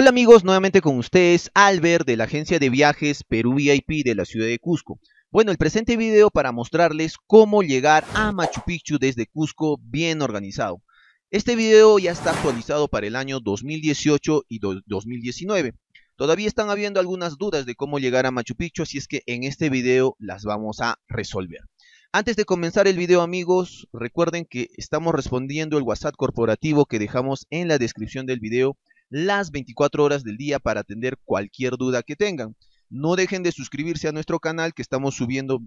Hola amigos, nuevamente con ustedes Albert de la agencia de viajes Perú VIP de la ciudad de Cusco. Bueno, el presente video para mostrarles cómo llegar a Machu Picchu desde Cusco bien organizado. Este video ya está actualizado para el año 2018 y 2019. Todavía están habiendo algunas dudas de cómo llegar a Machu Picchu, así es que en este video las vamos a resolver. Antes de comenzar el video amigos, recuerden que estamos respondiendo el WhatsApp corporativo que dejamos en la descripción del video las 24 horas del día para atender cualquier duda que tengan. No dejen de suscribirse a nuestro canal que estamos subiendo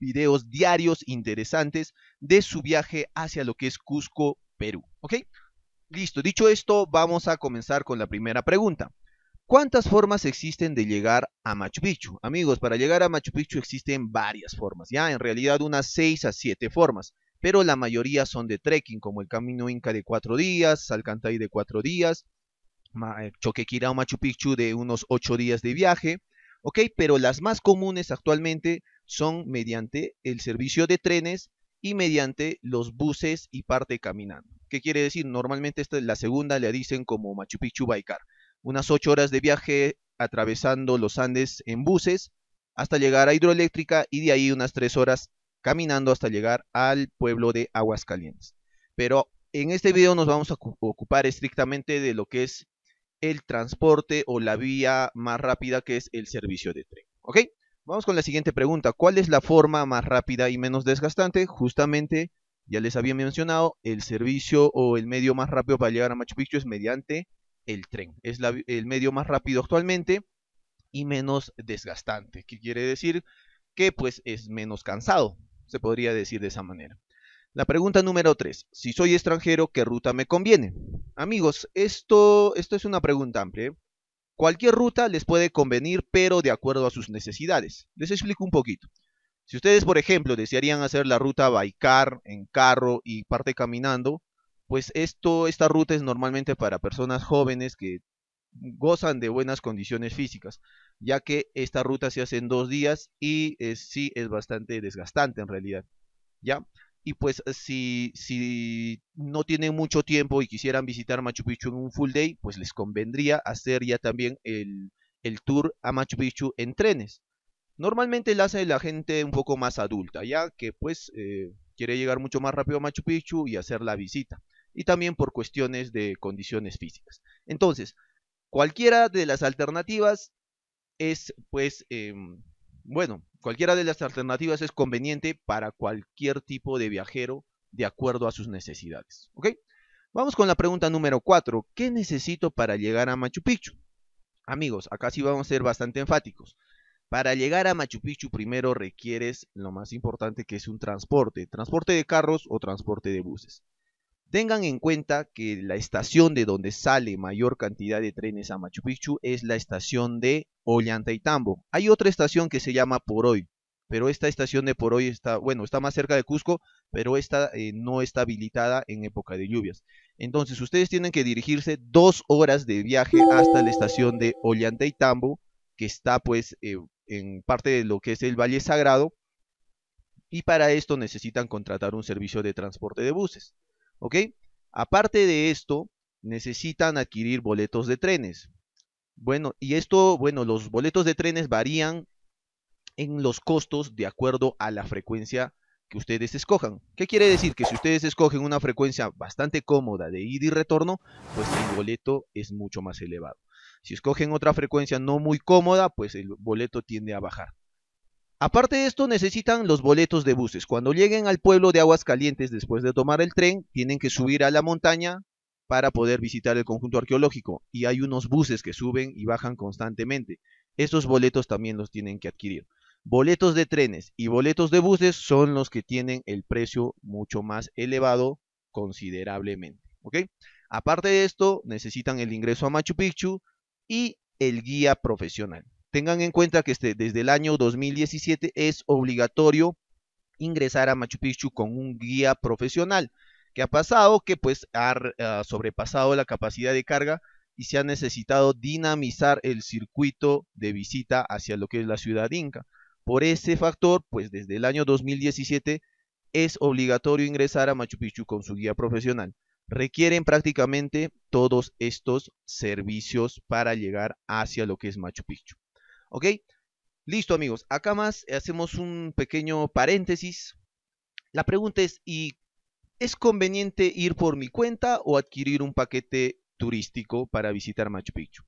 videos diarios interesantes de su viaje hacia lo que es Cusco, Perú. ¿Ok? Listo, dicho esto, vamos a comenzar con la primera pregunta. ¿Cuántas formas existen de llegar a Machu Picchu? Amigos, para llegar a Machu Picchu existen varias formas, ya en realidad unas 6 a 7 formas, pero la mayoría son de trekking, como el camino Inca de 4 días, Salcantay de 4 días, eh, Choquequira o Machu Picchu de unos 8 días de viaje, ¿ok? Pero las más comunes actualmente son mediante el servicio de trenes y mediante los buses y parte caminando. ¿Qué quiere decir? Normalmente esta, la segunda le dicen como Machu Picchu car Unas 8 horas de viaje atravesando los Andes en buses hasta llegar a hidroeléctrica y de ahí unas 3 horas caminando hasta llegar al pueblo de Aguascalientes. Pero en este video nos vamos a ocupar estrictamente de lo que es el transporte o la vía más rápida que es el servicio de tren. ¿Ok? Vamos con la siguiente pregunta. ¿Cuál es la forma más rápida y menos desgastante? Justamente, ya les había mencionado, el servicio o el medio más rápido para llegar a Machu Picchu es mediante el tren. Es el medio más rápido actualmente y menos desgastante. ¿Qué quiere decir? Que pues es menos cansado, se podría decir de esa manera. La pregunta número 3. Si soy extranjero, ¿qué ruta me conviene? Amigos, esto, esto es una pregunta amplia. ¿eh? Cualquier ruta les puede convenir, pero de acuerdo a sus necesidades. Les explico un poquito. Si ustedes, por ejemplo, desearían hacer la ruta car, en carro y parte caminando, pues esto, esta ruta es normalmente para personas jóvenes que gozan de buenas condiciones físicas, ya que esta ruta se hace en dos días y sí es bastante desgastante en realidad. ¿Ya? Y pues si, si no tienen mucho tiempo y quisieran visitar Machu Picchu en un full day, pues les convendría hacer ya también el, tour a Machu Picchu en trenes. Normalmente lo hace la gente un poco más adulta, ya que pues eh, quiere llegar mucho más rápido a Machu Picchu y hacer la visita. Y también por cuestiones de condiciones físicas. Entonces, cualquiera de las alternativas es pues, em, bueno, Cualquiera de las alternativas es conveniente para cualquier tipo de viajero de acuerdo a sus necesidades. ¿Ok? Vamos con la pregunta número 4. ¿Qué necesito para llegar a Machu Picchu? Amigos, acá sí vamos a ser bastante enfáticos. Para llegar a Machu Picchu primero requieres lo más importante que es un transporte, transporte de carros o transporte de buses. Tengan en cuenta que la estación de donde sale mayor cantidad de trenes a Machu Picchu es la estación de Ollantaytambo. Hay otra estación que se llama Poroy, pero esta estación de Poroy está, bueno, está más cerca de Cusco, pero esta eh, no está habilitada en época de lluvias. Entonces ustedes tienen que dirigirse dos horas de viaje hasta la estación de Ollantaytambo, que está pues eh, en parte de lo que es el Valle Sagrado, y para esto necesitan contratar un servicio de transporte de buses. ¿Ok? Aparte de esto, necesitan adquirir boletos de trenes. Bueno, y esto, bueno, los boletos de trenes varían en los costos de acuerdo a la frecuencia que ustedes escojan. ¿Qué quiere decir? Que si ustedes escogen una frecuencia bastante cómoda de ida y retorno, pues el boleto es mucho más elevado. Si escogen otra frecuencia no muy cómoda, pues el boleto tiende a bajar. Aparte de esto, necesitan los boletos de buses. Cuando lleguen al pueblo de Calientes después de tomar el tren, tienen que subir a la montaña para poder visitar el conjunto arqueológico. Y hay unos buses que suben y bajan constantemente. Estos boletos también los tienen que adquirir. Boletos de trenes y boletos de buses son los que tienen el precio mucho más elevado considerablemente. Aparte de esto, necesitan el ingreso a Machu Picchu y el guía profesional. Tengan en cuenta que este, desde el año 2017 es obligatorio ingresar a Machu Picchu con un guía profesional. ¿Qué ha pasado? Que pues ha sobrepasado la capacidad de carga y se ha necesitado dinamizar el circuito de visita hacia lo que es la ciudad inca. Por ese factor, pues desde el año 2017 es obligatorio ingresar a Machu Picchu con su guía profesional. Requieren prácticamente todos estos servicios para llegar hacia lo que es Machu Picchu. ¿Ok? Listo amigos, acá más eh, hacemos un pequeño paréntesis. La pregunta es, ¿y es conveniente ir por mi cuenta o adquirir un paquete turístico para visitar Machu Picchu?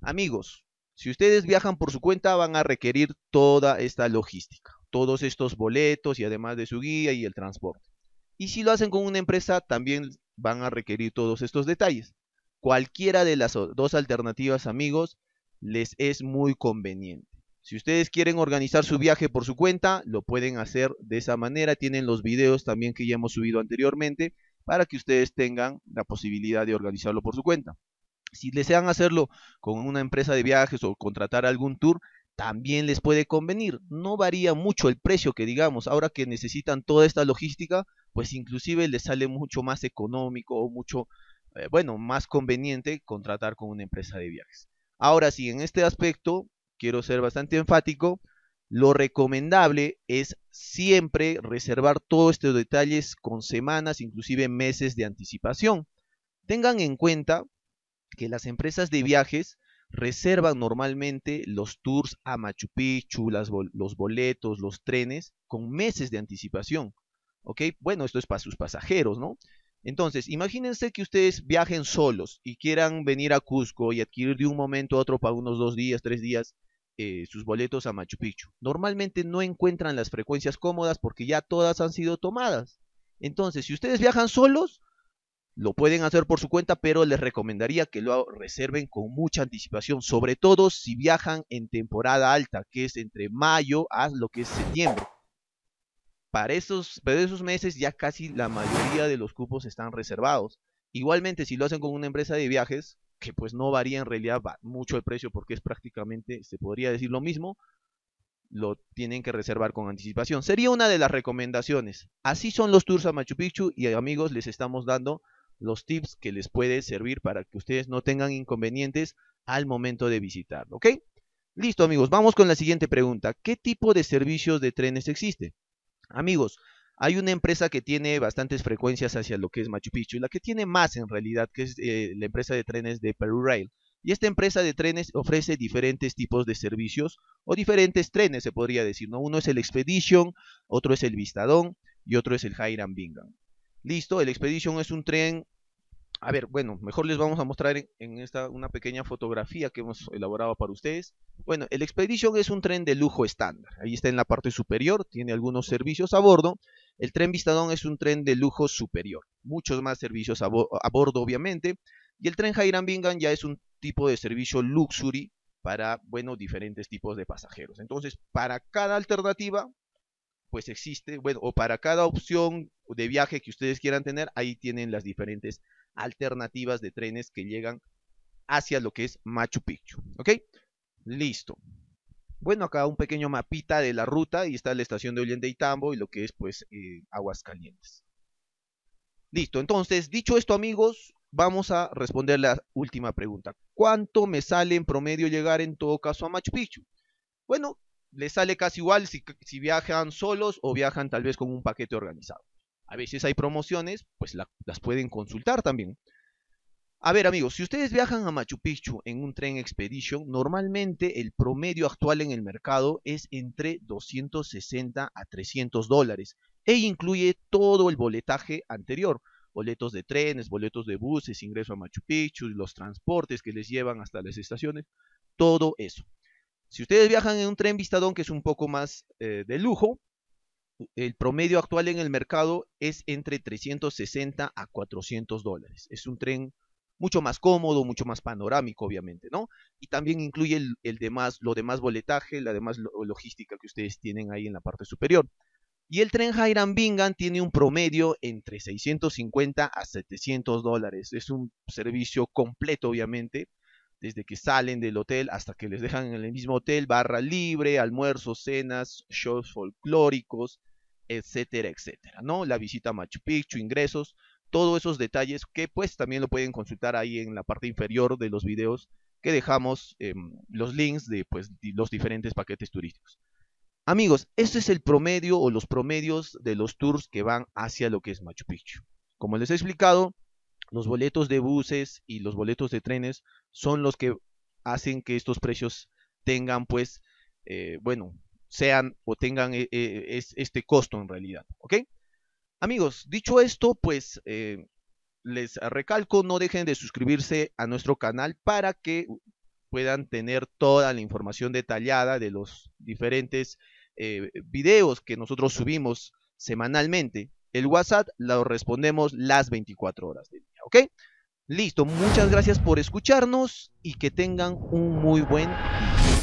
Amigos, si ustedes viajan por su cuenta van a requerir toda esta logística, todos estos boletos y además de su guía y el transporte. Y si lo hacen con una empresa también van a requerir todos estos detalles. Cualquiera de las dos alternativas, amigos, les es muy conveniente. Si ustedes quieren organizar su viaje por su cuenta, lo pueden hacer de esa manera. Tienen los videos también que ya hemos subido anteriormente para que ustedes tengan la posibilidad de organizarlo por su cuenta. Si desean hacerlo con una empresa de viajes o contratar algún tour, también les puede convenir. No varía mucho el precio que digamos. Ahora que necesitan toda esta logística, pues inclusive les sale mucho más económico o mucho, eh, bueno, más conveniente contratar con una empresa de viajes. Ahora sí, en este aspecto, quiero ser bastante enfático, lo recomendable es siempre reservar todos estos detalles con semanas, inclusive meses de anticipación. Tengan en cuenta que las empresas de viajes reservan normalmente los tours a Machu Picchu, los boletos, los trenes, con meses de anticipación. ¿Ok? Bueno, esto es para sus pasajeros, ¿no? Entonces, imagínense que ustedes viajen solos y quieran venir a Cusco y adquirir de un momento a otro para unos dos días, tres días, eh, sus boletos a Machu Picchu. Normalmente no encuentran las frecuencias cómodas porque ya todas han sido tomadas. Entonces, si ustedes viajan solos, lo pueden hacer por su cuenta, pero les recomendaría que lo reserven con mucha anticipación, sobre todo si viajan en temporada alta, que es entre mayo a lo que es septiembre para esos, esos meses ya casi la mayoría de los cupos están reservados. Igualmente, si lo hacen con una empresa de viajes, que pues no varía en realidad mucho el precio porque es prácticamente, se podría decir lo mismo, lo tienen que reservar con anticipación. Sería una de las recomendaciones. Así son los tours a Machu Picchu y amigos, les estamos dando los tips que les puede servir para que ustedes no tengan inconvenientes al momento de visitarlo, ¿ok? Listo amigos, vamos con la siguiente pregunta. ¿Qué tipo de servicios de trenes existe? Amigos, hay una empresa que tiene bastantes frecuencias hacia lo que es Machu Picchu, y la que tiene más en realidad, que es eh, la empresa de trenes de Peru Rail. Y esta empresa de trenes ofrece diferentes tipos de servicios o diferentes trenes, se podría decir. ¿no? Uno es el Expedition, otro es el Vistadón y otro es el Hiram Bingham. Listo, el Expedition es un tren a ver, bueno, mejor les vamos a mostrar en, esta una pequeña fotografía que hemos elaborado para ustedes. Bueno, el Expedition es un tren de lujo estándar. Ahí está en la parte superior, tiene algunos servicios a bordo. El tren Vistadón es un tren de lujo superior, muchos más servicios a, bordo obviamente. Y el tren Hiram Bingham ya es un tipo de servicio luxury para, bueno, diferentes tipos de pasajeros. Entonces, para cada alternativa, pues existe, bueno, o para cada opción de viaje que ustedes quieran tener, ahí tienen las diferentes alternativas de trenes que llegan hacia lo que es Machu Picchu. ¿Ok? Listo. Bueno, acá un pequeño mapita de la ruta y está la estación de Ollantaytambo y Tambo y lo que es pues eh, Aguascalientes. Listo, entonces, dicho esto amigos, vamos a responder la última pregunta. ¿Cuánto me sale en promedio llegar en todo caso a Machu Picchu? Bueno, le sale casi igual si viajan solos o viajan tal vez con un paquete organizado. A veces hay promociones, pues las pueden consultar también. A ver amigos, si ustedes viajan a Machu Picchu en un tren Expedition, normalmente el promedio actual en el mercado es entre 260 a 300 dólares e incluye todo el boletaje anterior, boletos de trenes, boletos de buses, ingreso a Machu Picchu, los transportes que les llevan hasta las estaciones, todo eso. Si ustedes viajan en un tren Vistadón que es un poco más eh, de lujo, el promedio actual en el mercado es entre 360 a 400 dólares. Es un tren mucho más cómodo, mucho más panorámico, obviamente, ¿no? Y también incluye el, demás, lo demás boletaje, la demás logística que ustedes tienen ahí en la parte superior. Y el tren Hiram Bingham tiene un promedio entre 650 a 700 dólares. Es un servicio completo, obviamente, desde que salen del hotel hasta que les dejan en el mismo hotel, barra libre, almuerzos, cenas, shows folclóricos, etcétera, etcétera, ¿no? La visita a Machu Picchu, ingresos, todos esos detalles que pues también lo pueden consultar ahí en la parte inferior de los videos que dejamos em, los links de pues, los diferentes paquetes turísticos. Amigos, este es el promedio o los promedios de los tours que van hacia lo que es Machu Picchu. Como les he explicado, los boletos de buses y los boletos de trenes son los que hacen que estos precios tengan pues, eh, bueno, sean o tengan eh, eh, este costo en realidad. ¿Ok? Amigos, dicho esto, pues eh, les recalco, no dejen de suscribirse a nuestro canal para que puedan tener toda la información detallada de los diferentes videos que nosotros subimos semanalmente. El WhatsApp lo respondemos las 24 horas del día, ¿ok? Listo, muchas gracias por escucharnos y que tengan un muy buen día.